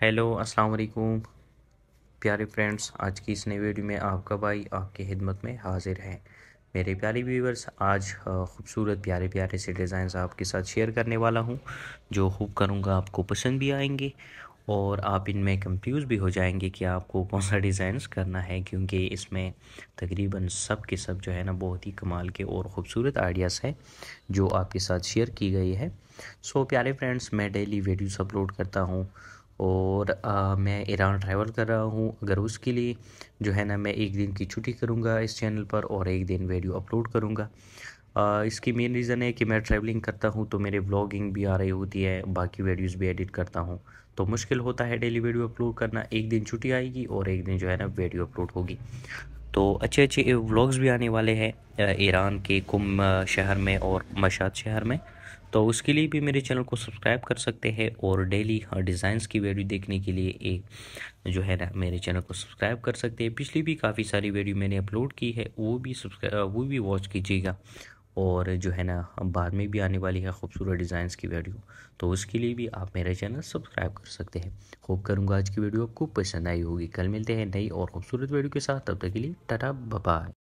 hello अस्सलाम वालेकुम प्यारे फ्रेंड्स आज की इस नई वीडियो में आपका भाई आपके खिदमत में हाजिर है मेरे प्यारे व्यूवर्स आज खूबसूरत प्यारे प्यारे से डिज़ाइन आपके साथ शेयर करने वाला हूं जो खूब करूंगा आपको पसंद भी आएंगे और आप इनमें कंफ्यूज भी हो जाएंगे कि आपको कौन सा डिज़ाइंस करना है क्योंकि इसमें तकरीबन सब के सब जो है ना बहुत ही कमाल के और ख़ूबसूरत आइडियाज़ हैं जो आपके साथ शेयर की गई है सो प्यारे फ्रेंड्स मैं डेली वीडियोस अपलोड करता हूँ और आ, मैं ईरान ट्रैवल कर रहा हूँ अगर उसके लिए जो है ना मैं एक दिन की छुट्टी करूँगा इस चैनल पर और एक दिन वीडियो अपलोड करूँगा इसकी मेन रीज़न है कि मैं ट्रैवलिंग करता हूँ तो मेरे ब्लॉगिंग भी आ रही होती है बाकी वीडियोस भी एडिट करता हूँ तो मुश्किल होता है डेली वीडियो अपलोड करना एक दिन छुट्टी आएगी और एक दिन जो है ना वीडियो अपलोड होगी तो अच्छे अच्छे व्लॉग्स भी आने वाले हैं ईरान के कुम शहर में और मशाद शहर में तो उसके लिए भी मेरे चैनल को सब्सक्राइब कर सकते हैं और डेली हाँ, डिज़ाइंस की वीडियो देखने के लिए एक जो है ना मेरे चैनल को सब्सक्राइब कर सकते हैं पिछली भी काफ़ी सारी वीडियो मैंने अपलोड की है वो भी सब्सक्राइब वो भी वॉच कीजिएगा और जो है ना बाद में भी आने वाली है खूबसूरत डिज़ाइंस की वीडियो तो उसके लिए भी आप मेरा चैनल सब्सक्राइब कर सकते हैं होप करूँगा आज की वीडियो आपको पसंद आई होगी कल मिलते हैं नई और खूबसूरत वीडियो के साथ तब तक के लिए टाटा बाय